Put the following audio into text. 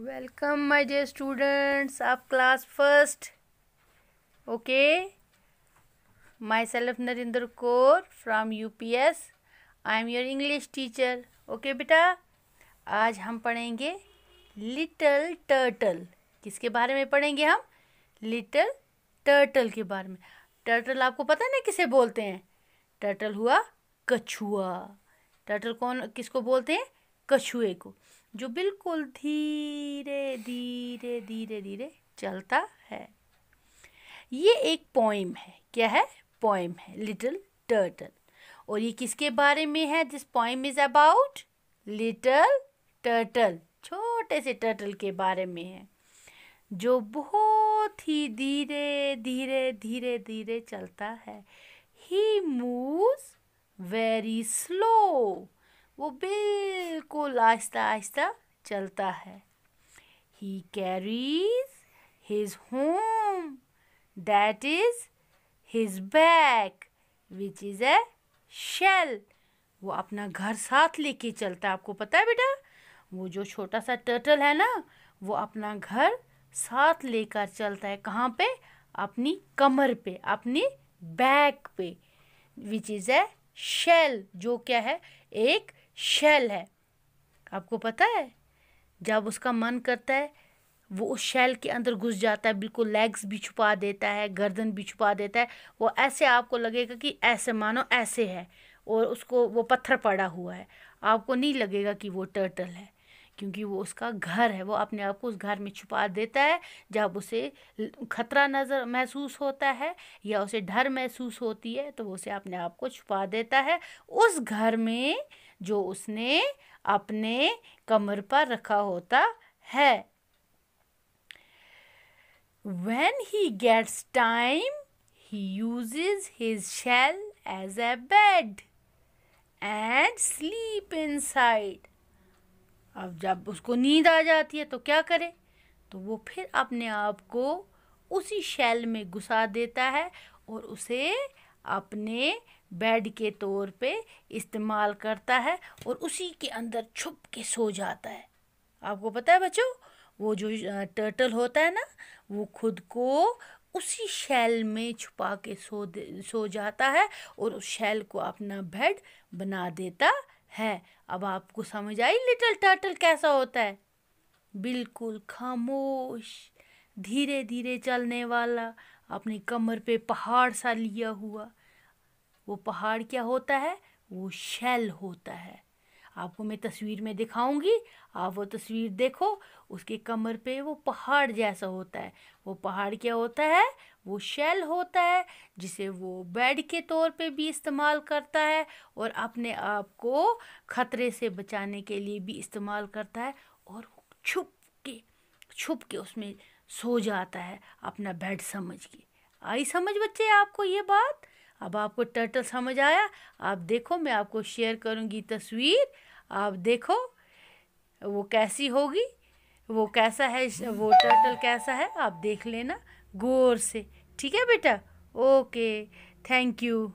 welcome my dear students आप class first okay myself Narendra Kaur from UPS I am your English teacher okay बेटा आज हम पढ़ेंगे little turtle किसके बारे में पढ़ेंगे हम लिटल टर्टल के बारे में टर्टल आपको पता नहीं किसे बोलते हैं टर्टल हुआ कछुआ टर्टल कौन किसको बोलते हैं कछुए को जो बिल्कुल धीरे धीरे धीरे धीरे चलता है ये एक पोइम है क्या है पोइम है लिटिल टर्टल और ये किसके बारे में है this poem is about little turtle छोटे से टर्टल के बारे में है जो बहुत ही धीरे धीरे धीरे धीरे चलता है ही मूव वेरी स्लो वो बिल्कुल आहिस्ता आहिस्ता चलता है he carries his home that is his bag which is a shell वो अपना घर साथ लेके चलता है आपको पता है बेटा वो जो छोटा सा टर्टल है ना वो अपना घर साथ लेकर चलता है कहाँ पे अपनी कमर पे अपनी बैक पे विच इज़ ए शेल जो क्या है एक शैल है आपको पता है जब उसका मन करता है वो उस शैल के अंदर घुस जाता है बिल्कुल लेग्स भी छुपा देता है गर्दन भी छुपा देता है वो ऐसे आपको लगेगा कि ऐसे मानो ऐसे है और उसको वो पत्थर पड़ा हुआ है आपको नहीं लगेगा कि वो टर्टल है क्योंकि वो उसका घर है वो अपने आप को उस घर में छुपा देता है जब उसे खतरा नज़र महसूस होता है या उसे डर महसूस होती है तो वो उसे अपने आप को छुपा देता है उस घर में जो उसने अपने कमर पर रखा होता है when he gets time he uses his shell as a bed and sleep inside अब जब उसको नींद आ जाती है तो क्या करे तो वो फिर अपने आप को उसी शेल में घुसा देता है और उसे अपने बेड के तौर पे इस्तेमाल करता है और उसी के अंदर छुप के सो जाता है आपको पता है बच्चों वो जो टर्टल होता है ना वो खुद को उसी शैल में छुपा के सो सो जाता है और उस शैल को अपना बेड बना देता है अब आपको समझ आई लिटिल टर्टल कैसा होता है बिल्कुल खामोश धीरे धीरे चलने वाला अपनी कमर पे पहाड़ सा लिया हुआ वो पहाड़ क्या होता है वो शेल होता है आपको मैं तस्वीर में दिखाऊंगी आप वो तस्वीर देखो उसके कमर पे वो पहाड़ जैसा होता है वो पहाड़ क्या होता है वो शेल होता है जिसे वो बेड के तौर पे भी इस्तेमाल करता है और अपने आप को ख़तरे से बचाने के लिए भी इस्तेमाल करता है और छुप के छुप के उसमें सो जाता है अपना बेड समझ के आई समझ बच्चे आपको ये बात अब आपको टर्टल समझ आया आप देखो मैं आपको शेयर करूँगी तस्वीर आप देखो वो कैसी होगी वो कैसा है वो टर्टल कैसा है आप देख लेना गौर से ठीक है बेटा ओके थैंक यू